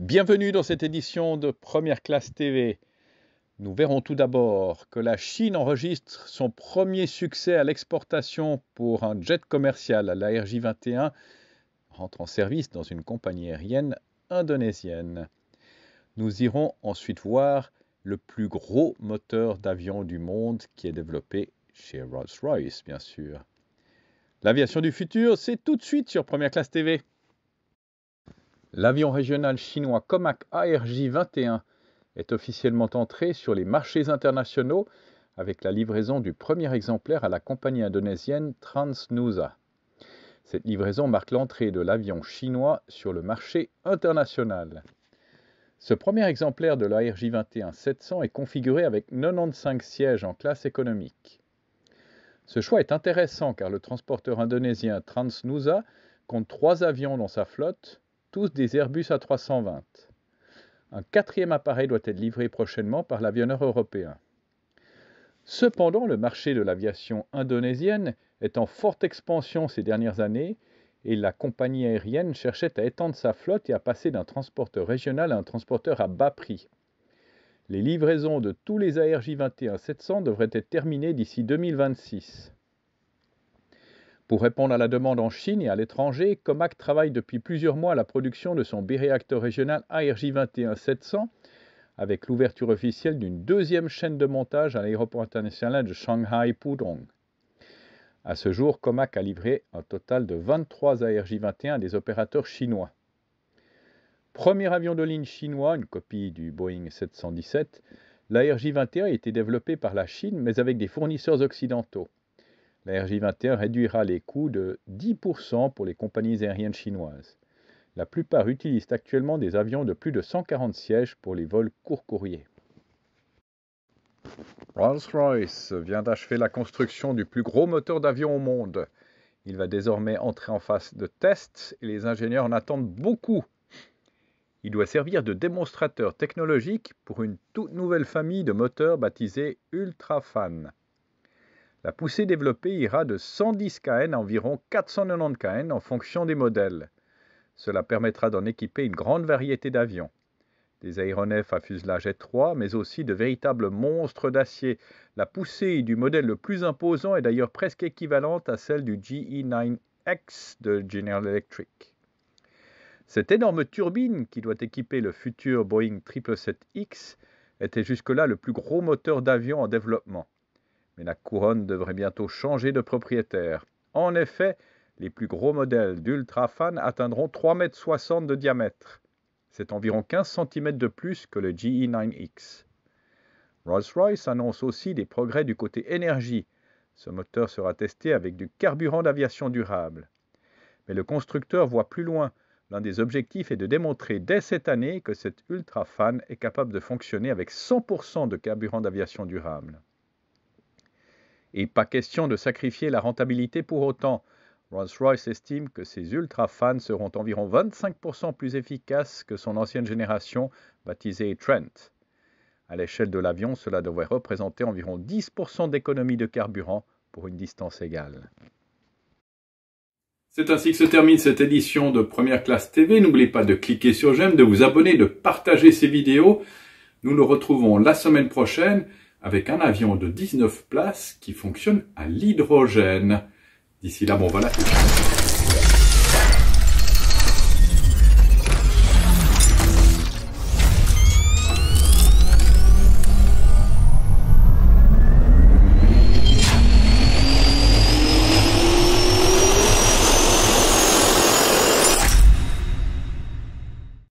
Bienvenue dans cette édition de Première Classe TV. Nous verrons tout d'abord que la Chine enregistre son premier succès à l'exportation pour un jet commercial. La RJ-21 rentre en service dans une compagnie aérienne indonésienne. Nous irons ensuite voir le plus gros moteur d'avion du monde qui est développé chez Rolls-Royce, bien sûr. L'aviation du futur, c'est tout de suite sur Première Classe TV. L'avion régional chinois Comac ARJ-21 est officiellement entré sur les marchés internationaux avec la livraison du premier exemplaire à la compagnie indonésienne Transnusa. Cette livraison marque l'entrée de l'avion chinois sur le marché international. Ce premier exemplaire de l'ARJ-21 700 est configuré avec 95 sièges en classe économique. Ce choix est intéressant car le transporteur indonésien Transnusa compte trois avions dans sa flotte, tous des Airbus A320. Un quatrième appareil doit être livré prochainement par l'avionneur européen. Cependant, le marché de l'aviation indonésienne est en forte expansion ces dernières années et la compagnie aérienne cherchait à étendre sa flotte et à passer d'un transporteur régional à un transporteur à bas prix. Les livraisons de tous les ARJ 21-700 devraient être terminées d'ici 2026. Pour répondre à la demande en Chine et à l'étranger, Comac travaille depuis plusieurs mois à la production de son biréacteur régional ARJ 700 avec l'ouverture officielle d'une deuxième chaîne de montage à l'aéroport international de Shanghai Pudong. À ce jour, Comac a livré un total de 23 ARJ 21 à des opérateurs chinois. Premier avion de ligne chinois, une copie du Boeing 717, l'ARJ 21 a été développé par la Chine mais avec des fournisseurs occidentaux. La RJ21 réduira les coûts de 10% pour les compagnies aériennes chinoises. La plupart utilisent actuellement des avions de plus de 140 sièges pour les vols court courriers. Rolls-Royce vient d'achever la construction du plus gros moteur d'avion au monde. Il va désormais entrer en phase de test et les ingénieurs en attendent beaucoup. Il doit servir de démonstrateur technologique pour une toute nouvelle famille de moteurs baptisée UltraFan. La poussée développée ira de 110 kN à environ 490 kN en fonction des modèles. Cela permettra d'en équiper une grande variété d'avions. Des aéronefs à fuselage étroit, mais aussi de véritables monstres d'acier. La poussée du modèle le plus imposant est d'ailleurs presque équivalente à celle du GE9X de General Electric. Cette énorme turbine qui doit équiper le futur Boeing 777X était jusque-là le plus gros moteur d'avion en développement mais la couronne devrait bientôt changer de propriétaire. En effet, les plus gros modèles d'Ultrafan atteindront 3,60 m de diamètre. C'est environ 15 cm de plus que le GE9X. Rolls-Royce annonce aussi des progrès du côté énergie. Ce moteur sera testé avec du carburant d'aviation durable. Mais le constructeur voit plus loin. L'un des objectifs est de démontrer dès cette année que cet Ultrafan est capable de fonctionner avec 100% de carburant d'aviation durable. Et pas question de sacrifier la rentabilité pour autant. Rolls-Royce estime que ses ultra-fans seront environ 25% plus efficaces que son ancienne génération, baptisée Trent. À l'échelle de l'avion, cela devrait représenter environ 10% d'économie de carburant pour une distance égale. C'est ainsi que se termine cette édition de Première Classe TV. N'oubliez pas de cliquer sur j'aime, de vous abonner, de partager ces vidéos. Nous nous retrouvons la semaine prochaine avec un avion de 19 places qui fonctionne à l'hydrogène. D'ici là, bon voilà.